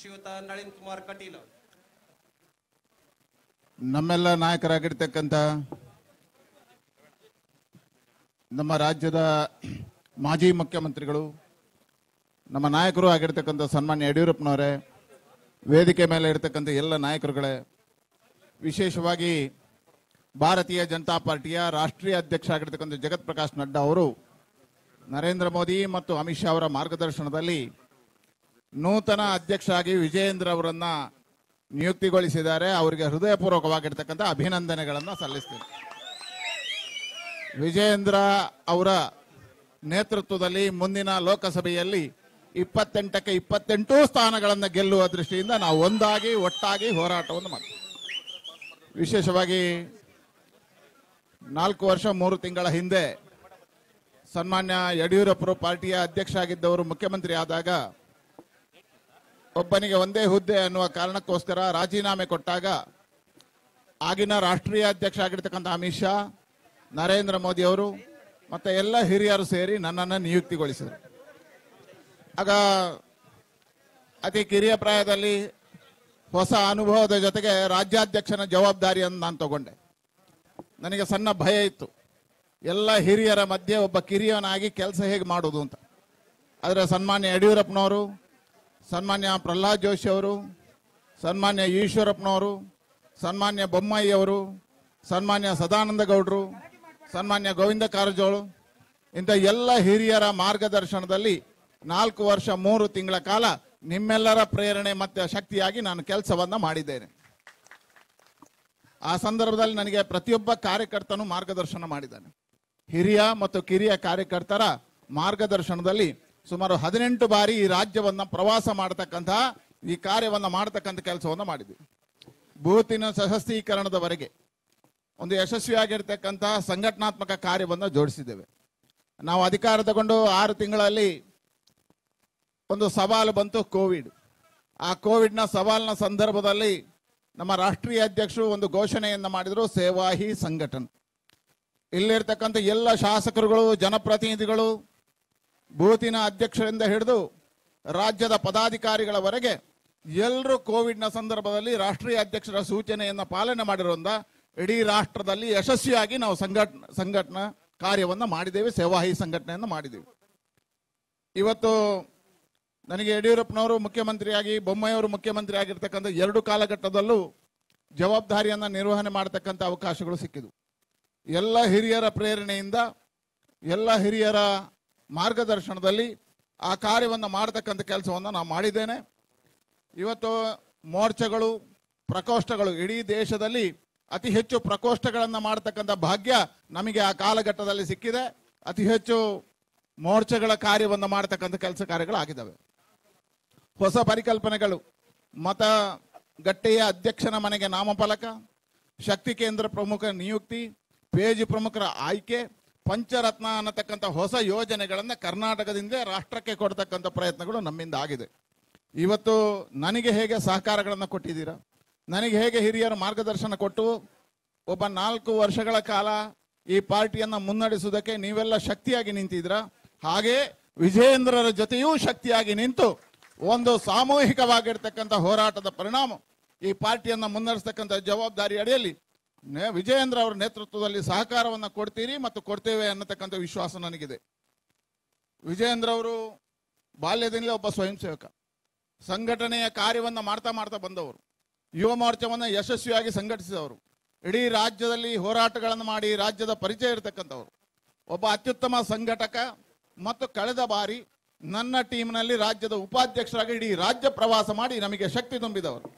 ಶ್ರೀಯುತ ನಳಿನ್ ಕುಮಾರ್ ಕಟೀಲ್ ನಮ್ಮೆಲ್ಲ ನಾಯಕರಾಗಿರ್ತಕ್ಕಂಥ ನಮ್ಮ ರಾಜ್ಯದ ಮಾಜಿ ಮುಖ್ಯಮಂತ್ರಿಗಳು ನಮ್ಮ ನಾಯಕರು ಆಗಿರ್ತಕ್ಕಂಥ ಸನ್ಮಾನ್ಯ ಯಡಿಯೂರಪ್ಪನವರೇ ವೇದಿಕೆ ಮೇಲೆ ಇರ್ತಕ್ಕಂಥ ಎಲ್ಲ ನಾಯಕರುಗಳೇ ವಿಶೇಷವಾಗಿ ಭಾರತೀಯ ಜನತಾ ಪಾರ್ಟಿಯ ರಾಷ್ಟ್ರೀಯ ಅಧ್ಯಕ್ಷ ಆಗಿರ್ತಕ್ಕಂಥ ಜಗತ್ ಪ್ರಕಾಶ್ ನಡ್ಡಾ ಅವರು ನರೇಂದ್ರ ಮೋದಿ ಮತ್ತು ಅಮಿತ್ ಶಾ ಅವರ ಮಾರ್ಗದರ್ಶನದಲ್ಲಿ ನೂತನ ಅಧ್ಯಕ್ಷರಾಗಿ ವಿಜಯೇಂದ್ರ ಅವರನ್ನ ನಿಯುಕ್ತಿಗೊಳಿಸಿದ್ದಾರೆ ಅವರಿಗೆ ಹೃದಯಪೂರ್ವಕವಾಗಿರ್ತಕ್ಕಂಥ ಅಭಿನಂದನೆಗಳನ್ನು ಸಲ್ಲಿಸ್ತೀವಿ ವಿಜಯೇಂದ್ರ ಅವರ ನೇತೃತ್ವದಲ್ಲಿ ಮುಂದಿನ ಲೋಕಸಭೆಯಲ್ಲಿ ಇಪ್ಪತ್ತೆಂಟಕ್ಕೆ ಇಪ್ಪತ್ತೆಂಟು ಸ್ಥಾನಗಳನ್ನು ಗೆಲ್ಲುವ ದೃಷ್ಟಿಯಿಂದ ನಾವು ಒಂದಾಗಿ ಒಟ್ಟಾಗಿ ಹೋರಾಟವನ್ನು ಮಾಡ್ತೀವಿ ವಿಶೇಷವಾಗಿ ನಾಲ್ಕು ವರ್ಷ ಮೂರು ತಿಂಗಳ ಹಿಂದೆ ಸನ್ಮಾನ್ಯ ಯಡಿಯೂರಪ್ಪರು ಪಾರ್ಟಿಯ ಅಧ್ಯಕ್ಷ ಆಗಿದ್ದವರು ಮುಖ್ಯಮಂತ್ರಿ ಆದಾಗ ಒಬ್ಬನಿಗೆ ಒಂದೇ ಹುದ್ದೆ ಅನ್ನುವ ಕಾರಣಕ್ಕೋಸ್ಕರ ರಾಜೀನಾಮೆ ಕೊಟ್ಟಾಗ ಆಗಿನ ರಾಷ್ಟ್ರೀಯ ಅಧ್ಯಕ್ಷ ಆಗಿರ್ತಕ್ಕಂಥ ಅಮಿತ್ ಶಾ ನರೇಂದ್ರ ಮೋದಿಯವರು ಮತ್ತು ಎಲ್ಲ ಹಿರಿಯರು ಸೇರಿ ನನ್ನನ್ನು ನಿಯುಕ್ತಿಗೊಳಿಸಿದರು ಆಗ ಅತಿ ಕಿರಿಯ ಪ್ರಾಯದಲ್ಲಿ ಹೊಸ ಅನುಭವದ ಜೊತೆಗೆ ರಾಜ್ಯಾಧ್ಯಕ್ಷನ ಜವಾಬ್ದಾರಿಯನ್ನು ನಾನು ತಗೊಂಡೆ ನನಗೆ ಸಣ್ಣ ಭಯ ಇತ್ತು ಎಲ್ಲ ಹಿರಿಯರ ಮಧ್ಯೆ ಒಬ್ಬ ಕಿರಿಯನಾಗಿ ಕೆಲಸ ಹೇಗೆ ಮಾಡೋದು ಅಂತ ಆದರೆ ಸನ್ಮಾನ್ಯ ಯಡಿಯೂರಪ್ಪನವರು ಸನ್ಮಾನ್ಯ ಪ್ರಹ್ಲಾದ್ ಜೋಶಿ ಅವರು ಸನ್ಮಾನ್ಯ ಈಶ್ವರಪ್ಪನವರು ಸನ್ಮಾನ್ಯ ಬೊಮ್ಮಾಯಿ ಅವರು ಸನ್ಮಾನ್ಯ ಸದಾನಂದ ಗೌಡರು ಸನ್ಮಾನ್ಯ ಗೋವಿಂದ ಕಾರಜೋಳು ಇಂಥ ಎಲ್ಲ ಹಿರಿಯರ ಮಾರ್ಗದರ್ಶನದಲ್ಲಿ ನಾಲ್ಕು ವರ್ಷ ಮೂರು ತಿಂಗಳ ಕಾಲ ನಿಮ್ಮೆಲ್ಲರ ಪ್ರೇರಣೆ ಮತ್ತು ಶಕ್ತಿಯಾಗಿ ನಾನು ಕೆಲಸವನ್ನು ಮಾಡಿದ್ದೇನೆ ಆ ಸಂದರ್ಭದಲ್ಲಿ ನನಗೆ ಪ್ರತಿಯೊಬ್ಬ ಕಾರ್ಯಕರ್ತನು ಮಾರ್ಗದರ್ಶನ ಮಾಡಿದ್ದಾನೆ ಹಿರಿಯ ಮತ್ತು ಕಿರಿಯ ಕಾರ್ಯಕರ್ತರ ಮಾರ್ಗದರ್ಶನದಲ್ಲಿ ಸುಮಾರು ಹದಿನೆಂಟು ಬಾರಿ ಈ ರಾಜ್ಯವನ್ನು ಪ್ರವಾಸ ಮಾಡತಕ್ಕಂತಹ ಈ ಕಾರ್ಯವನ್ನು ಮಾಡತಕ್ಕಂಥ ಕೆಲಸವನ್ನು ಮಾಡಿದ್ವಿ ಬೂತಿನ ಸಶಸ್ತೀಕರಣದವರೆಗೆ ಒಂದು ಯಶಸ್ವಿಯಾಗಿರ್ತಕ್ಕಂತಹ ಸಂಘಟನಾತ್ಮಕ ಕಾರ್ಯವನ್ನು ಜೋಡಿಸಿದ್ದೇವೆ ನಾವು ಅಧಿಕಾರ ತಗೊಂಡು ಆರು ತಿಂಗಳಲ್ಲಿ ಒಂದು ಸವಾಲು ಬಂತು ಕೋವಿಡ್ ಆ ಕೋವಿಡ್ನ ಸವಾಲಿನ ಸಂದರ್ಭದಲ್ಲಿ ನಮ್ಮ ರಾಷ್ಟ್ರೀಯ ಅಧ್ಯಕ್ಷರು ಒಂದು ಘೋಷಣೆಯನ್ನು ಮಾಡಿದರು ಸೇವಾಹಿ ಸಂಘಟನೆ ಇಲ್ಲಿರ್ತಕ್ಕಂಥ ಎಲ್ಲ ಶಾಸಕರುಗಳು ಜನಪ್ರತಿನಿಧಿಗಳು ಬೂತಿನ ಅಧ್ಯಕ್ಷರಿಂದ ಹಿಡಿದು ರಾಜ್ಯದ ಪದಾಧಿಕಾರಿಗಳವರೆಗೆ ಎಲ್ಲರೂ ಕೋವಿಡ್ನ ಸಂದರ್ಭದಲ್ಲಿ ರಾಷ್ಟ್ರೀಯ ಅಧ್ಯಕ್ಷರ ಸೂಚನೆಯನ್ನು ಪಾಲನೆ ಮಾಡಿರೋದ ಇಡೀ ರಾಷ್ಟ್ರದಲ್ಲಿ ಯಶಸ್ವಿಯಾಗಿ ನಾವು ಸಂಘಟ ಸಂಘಟನಾ ಕಾರ್ಯವನ್ನು ಮಾಡಿದ್ದೇವೆ ಸೇವಾಹಿ ಸಂಘಟನೆಯನ್ನು ಮಾಡಿದ್ದೇವೆ ಇವತ್ತು ನನಗೆ ಯಡಿಯೂರಪ್ಪನವರು ಮುಖ್ಯಮಂತ್ರಿಯಾಗಿ ಬೊಮ್ಮಾಯಿಯವರು ಮುಖ್ಯಮಂತ್ರಿ ಆಗಿರ್ತಕ್ಕಂಥ ಎರಡು ಕಾಲಘಟ್ಟದಲ್ಲೂ ಜವಾಬ್ದಾರಿಯನ್ನು ನಿರ್ವಹಣೆ ಮಾಡತಕ್ಕಂಥ ಅವಕಾಶಗಳು ಸಿಕ್ಕಿದವು ಎಲ್ಲ ಹಿರಿಯರ ಪ್ರೇರಣೆಯಿಂದ ಎಲ್ಲ ಹಿರಿಯರ ಮಾರ್ಗದರ್ಶನದಲ್ಲಿ ಆ ಕಾರ್ಯವನ್ನು ಮಾಡತಕ್ಕಂಥ ಕೆಲಸವನ್ನು ನಾನು ಮಾಡಿದ್ದೇನೆ ಇವತ್ತು ಮೋರ್ಚೆಗಳು ಪ್ರಕೋಷ್ಠಗಳು ಇಡೀ ದೇಶದಲ್ಲಿ ಅತಿ ಹೆಚ್ಚು ಪ್ರಕೋಷ್ಠಗಳನ್ನು ಮಾಡತಕ್ಕಂಥ ಭಾಗ್ಯ ನಮಗೆ ಆ ಕಾಲಘಟ್ಟದಲ್ಲಿ ಸಿಕ್ಕಿದೆ ಅತಿ ಹೆಚ್ಚು ಮೋರ್ಚೆಗಳ ಕಾರ್ಯವನ್ನು ಮಾಡತಕ್ಕಂಥ ಕೆಲಸ ಕಾರ್ಯಗಳಾಗಿದ್ದಾವೆ ಹೊಸ ಪರಿಕಲ್ಪನೆಗಳು ಮತ ಗಟ್ಟೆಯ ಅಧ್ಯಕ್ಷನ ಮನೆಗೆ ನಾಮಫಲಕ ಶಕ್ತಿ ಕೇಂದ್ರ ಪ್ರಮುಖ ನಿಯುಕ್ತಿ ಪೇಜ್ ಪ್ರಮುಖರ ಆಯ್ಕೆ ಪಂಚರತ್ನ ಅನ್ನತಕ್ಕಂಥ ಹೊಸ ಯೋಜನೆಗಳನ್ನು ಕರ್ನಾಟಕದಿಂದ ರಾಷ್ಟ್ರಕ್ಕೆ ಕೊಡ್ತಕ್ಕಂಥ ಪ್ರಯತ್ನಗಳು ನಮ್ಮಿಂದ ಆಗಿದೆ ಇವತ್ತು ನನಗೆ ಹೇಗೆ ಸಹಕಾರಗಳನ್ನು ಕೊಟ್ಟಿದ್ದೀರಾ ನನಗೆ ಹೇಗೆ ಹಿರಿಯರು ಮಾರ್ಗದರ್ಶನ ಕೊಟ್ಟು ಒಬ್ಬ ನಾಲ್ಕು ವರ್ಷಗಳ ಕಾಲ ಈ ಪಾರ್ಟಿಯನ್ನು ಮುನ್ನಡೆಸುವುದಕ್ಕೆ ನೀವೆಲ್ಲ ಶಕ್ತಿಯಾಗಿ ನಿಂತಿದ್ರ ಹಾಗೆ ವಿಜಯೇಂದ್ರರ ಜೊತೆಯೂ ಶಕ್ತಿಯಾಗಿ ನಿಂತು ಒಂದು ಸಾಮೂಹಿಕವಾಗಿರ್ತಕ್ಕಂಥ ಹೋರಾಟದ ಪರಿಣಾಮ ಈ ಪಾರ್ಟಿಯನ್ನು ಮುನ್ನಡೆಸ್ತಕ್ಕಂಥ ಜವಾಬ್ದಾರಿ ಅಡಿಯಲ್ಲಿ ವಿಜಯೇಂದ್ರ ಅವರ ನೇತೃತ್ವದಲ್ಲಿ ಸಹಕಾರವನ್ನು ಕೊಡ್ತೀರಿ ಮತ್ತು ಕೊಡ್ತೇವೆ ಅನ್ನತಕ್ಕಂಥ ವಿಶ್ವಾಸ ನನಗಿದೆ ವಿಜಯೇಂದ್ರ ಅವರು ಬಾಲ್ಯದಿಂದಲೇ ಒಬ್ಬ ಸ್ವಯಂ ಸೇವಕ ಸಂಘಟನೆಯ ಕಾರ್ಯವನ್ನು ಮಾಡ್ತಾ ಮಾಡ್ತಾ ಬಂದವರು ಯುವ ಮೋರ್ಚಾವನ್ನು ಯಶಸ್ವಿಯಾಗಿ ಸಂಘಟಿಸಿದವರು ಇಡೀ ರಾಜ್ಯದಲ್ಲಿ ಹೋರಾಟಗಳನ್ನು ಮಾಡಿ ರಾಜ್ಯದ ಪರಿಚಯ ಇರತಕ್ಕಂಥವ್ರು ಒಬ್ಬ ಅತ್ಯುತ್ತಮ ಸಂಘಟಕ ಮತ್ತು ಕಳೆದ ಬಾರಿ ನನ್ನ ಟೀಮ್ನಲ್ಲಿ ರಾಜ್ಯದ ಉಪಾಧ್ಯಕ್ಷರಾಗಿ ಇಡೀ ರಾಜ್ಯ ಪ್ರವಾಸ ಮಾಡಿ ನಮಗೆ ಶಕ್ತಿ ತುಂಬಿದವರು